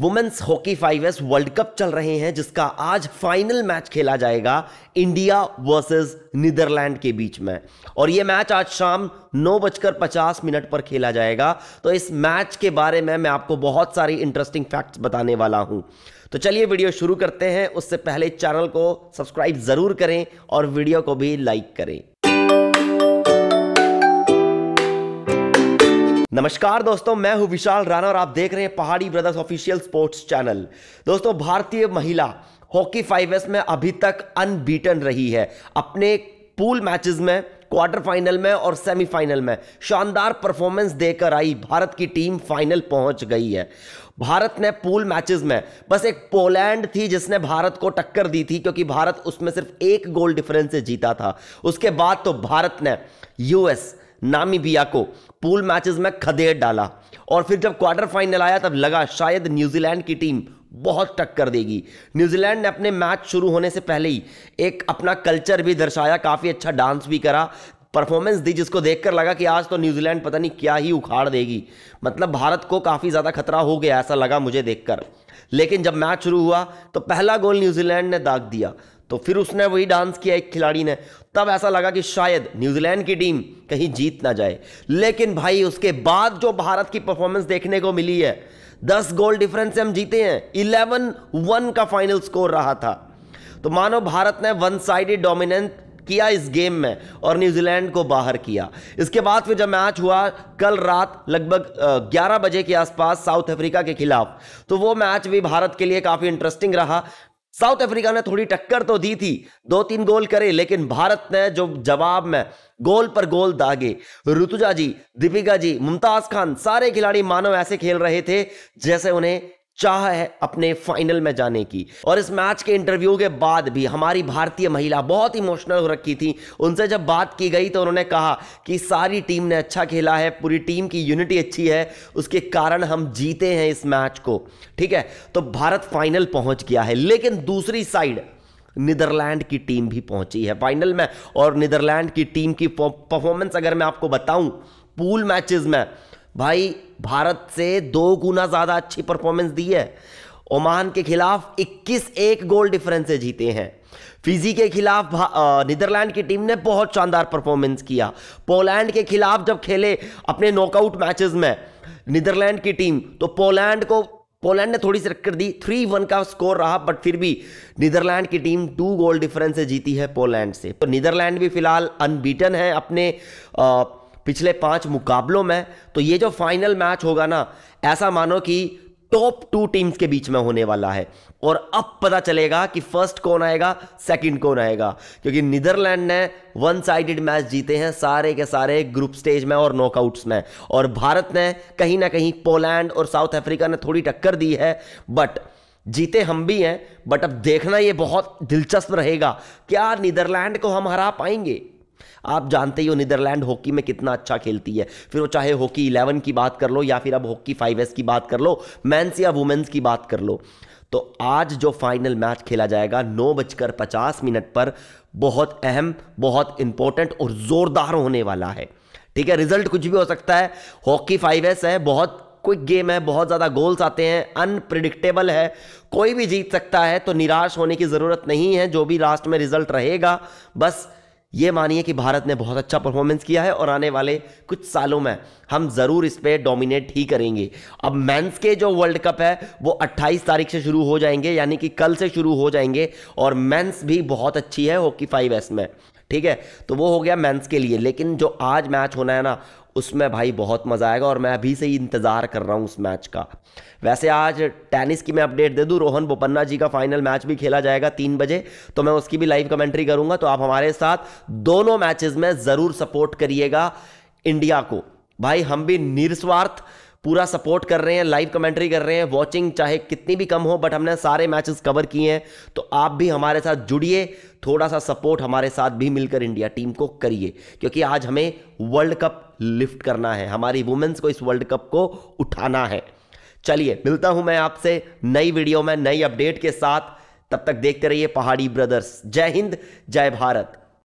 women's hockey five S world cup चल रहे हैं जिसका आज फाइनल मैच खेला जाएगा इंडिया वर्सेस नीदरलैंड के बीच में और ये मैच आज शाम नौ बजकर पचास मिनट पर खेला जाएगा तो इस मैच के बारे में मैं आपको बहुत सारी इंटरेस्टिंग फैक्ट्स बताने वाला हूं तो चलिए वीडियो शुरू करते हैं उससे पहले चैनल को सब्सक्राइब ज़रूर करें और वीडियो को भी लाइक करें नमस्कार दोस्तों मैं हूं विशाल राणा और आप देख रहे हैं पहाड़ी ब्रदर्स ऑफिशियल स्पोर्ट्स चैनल दोस्तों भारतीय महिला हॉकी फाइव एस में अभी तक अनबीटन रही है अपने पूल मैचेस में क्वार्टर फाइनल में और सेमीफाइनल में शानदार परफॉर्मेंस देकर आई भारत की टीम फाइनल पहुंच गई है भारत ने पूल मैचेस में बस एक पोलैंड थी जिसने भारत को टक्कर दी थी क्योंकि भारत उसमें सिर्फ एक गोल डिफरेंस से जीता था उसके बाद तो भारत ने यूएस नामीबिया को पूल मैचेस में खदेड़ डाला और फिर जब क्वार्टर फाइनल आया तब लगा शायद न्यूजीलैंड की टीम बहुत टक्कर देगी न्यूजीलैंड ने अपने मैच शुरू होने से पहले ही एक अपना कल्चर भी दर्शाया काफ़ी अच्छा डांस भी करा परफॉर्मेंस दी जिसको देखकर लगा कि आज तो न्यूजीलैंड पता नहीं क्या ही उखाड़ देगी मतलब भारत को काफ़ी ज़्यादा खतरा हो गया ऐसा लगा मुझे देखकर लेकिन जब मैच शुरू हुआ तो पहला गोल न्यूजीलैंड ने दाग दिया तो फिर उसने वही डांस किया एक खिलाड़ी ने तब ऐसा लगा कि शायद न्यूजीलैंड की टीम कहीं जीत ना जाए लेकिन भाई उसके बाद जो भारत की परफॉर्मेंस देखने को मिली है दस गोल डिफरेंस से हम जीते हैं इलेवन वन का फाइनल स्कोर रहा था तो मानो भारत ने वन साइडेड डोमिनेंस किया इस गेम में और न्यूजीलैंड को बाहर किया इसके बाद फिर जब मैच हुआ कल रात लगभग 11 बजे के आसपास साउथ अफ्रीका के खिलाफ तो वो मैच भी भारत के लिए काफ़ी इंटरेस्टिंग रहा साउथ अफ्रीका ने थोड़ी टक्कर तो दी थी दो तीन गोल करे लेकिन भारत ने जो जवाब में गोल पर गोल दागे ऋतुजा जी दीपिका जी मुमताज खान सारे खिलाड़ी मानव ऐसे खेल रहे थे जैसे उन्हें चाह है अपने फाइनल में जाने की और इस मैच के इंटरव्यू के बाद भी हमारी भारतीय महिला बहुत इमोशनल हो रखी थी उनसे जब बात की गई तो उन्होंने कहा कि सारी टीम ने अच्छा खेला है पूरी टीम की यूनिटी अच्छी है उसके कारण हम जीते हैं इस मैच को ठीक है तो भारत फाइनल पहुंच गया है लेकिन दूसरी साइड नीदरलैंड की टीम भी पहुंची है फाइनल में और नीदरलैंड की टीम की परफॉर्मेंस अगर मैं आपको बताऊं पूल मैचेस में भाई भारत से दो गुना ज़्यादा अच्छी परफॉर्मेंस दी है ओमान के खिलाफ 21 एक गोल डिफरेंस से जीते हैं फिजी के खिलाफ नीदरलैंड की टीम ने बहुत शानदार परफॉर्मेंस किया पोलैंड के खिलाफ जब खेले अपने नॉकआउट मैचेस में नीदरलैंड की टीम तो पोलैंड को पोलैंड ने थोड़ी सी रखकर दी थ्री वन का स्कोर रहा बट फिर भी नीदरलैंड की टीम टू गोल डिफरेंस से जीती है पोलैंड से तो नीदरलैंड भी फिलहाल अनबीटन है अपने आ, पिछले पांच मुकाबलों में तो ये जो फाइनल मैच होगा ना ऐसा मानो कि टॉप टू टीम्स के बीच में होने वाला है और अब पता चलेगा कि फर्स्ट कौन आएगा सेकंड कौन आएगा क्योंकि नीदरलैंड ने वन साइडेड मैच जीते हैं सारे के सारे ग्रुप स्टेज में और नॉकआउट्स में और भारत ने कहीं ना कहीं पोलैंड और साउथ अफ्रीका ने थोड़ी टक्कर दी है बट जीते हम भी हैं बट अब देखना ये बहुत दिलचस्प रहेगा क्या नीदरलैंड को हम हरा पाएंगे आप जानते ही हो नीदरलैंड हॉकी में कितना अच्छा खेलती है फिर वो चाहे हॉकी इलेवन की बात कर लो या फिर अब हॉकी फाइव एस की बात कर लो मैंस या वुमेंस की बात कर लो तो आज जो फाइनल मैच खेला जाएगा नौ बजकर पचास मिनट पर बहुत अहम बहुत इंपॉर्टेंट और जोरदार होने वाला है ठीक है रिजल्ट कुछ भी हो सकता है हॉकी फाइव एस है बहुत क्विक गेम है बहुत ज़्यादा गोल्स आते हैं अनप्रिडिक्टेबल है कोई भी जीत सकता है तो निराश होने की ज़रूरत नहीं है जो भी लास्ट में रिजल्ट रहेगा बस ये मानिए कि भारत ने बहुत अच्छा परफॉर्मेंस किया है और आने वाले कुछ सालों में हम ज़रूर इस पर डोमिनेट ही करेंगे अब मेंस के जो वर्ल्ड कप है वो 28 तारीख से शुरू हो जाएंगे यानी कि कल से शुरू हो जाएंगे और मेंस भी बहुत अच्छी है हॉकी फाइव एस में ठीक है तो वो हो गया मेंस के लिए लेकिन जो आज मैच होना है ना उसमें भाई बहुत मज़ा आएगा और मैं अभी से ही इंतज़ार कर रहा हूँ उस मैच का वैसे आज टेनिस की मैं अपडेट दे दूँ रोहन बोपन्ना जी का फाइनल मैच भी खेला जाएगा तीन बजे तो मैं उसकी भी लाइव कमेंट्री करूँगा तो आप हमारे साथ दोनों मैचेस में ज़रूर सपोर्ट करिएगा इंडिया को भाई हम भी निरस्वार्थ पूरा सपोर्ट कर रहे हैं लाइव कमेंट्री कर रहे हैं वॉचिंग चाहे कितनी भी कम हो बट हमने सारे मैचेस कवर किए हैं तो आप भी हमारे साथ जुड़िए थोड़ा सा सपोर्ट हमारे साथ भी मिलकर इंडिया टीम को करिए क्योंकि आज हमें वर्ल्ड कप लिफ्ट करना है हमारी वुमेन्स को इस वर्ल्ड कप को उठाना है चलिए मिलता हूं मैं आपसे नई वीडियो में नई अपडेट के साथ तब तक देखते रहिए पहाड़ी ब्रदर्स जय हिंद जय भारत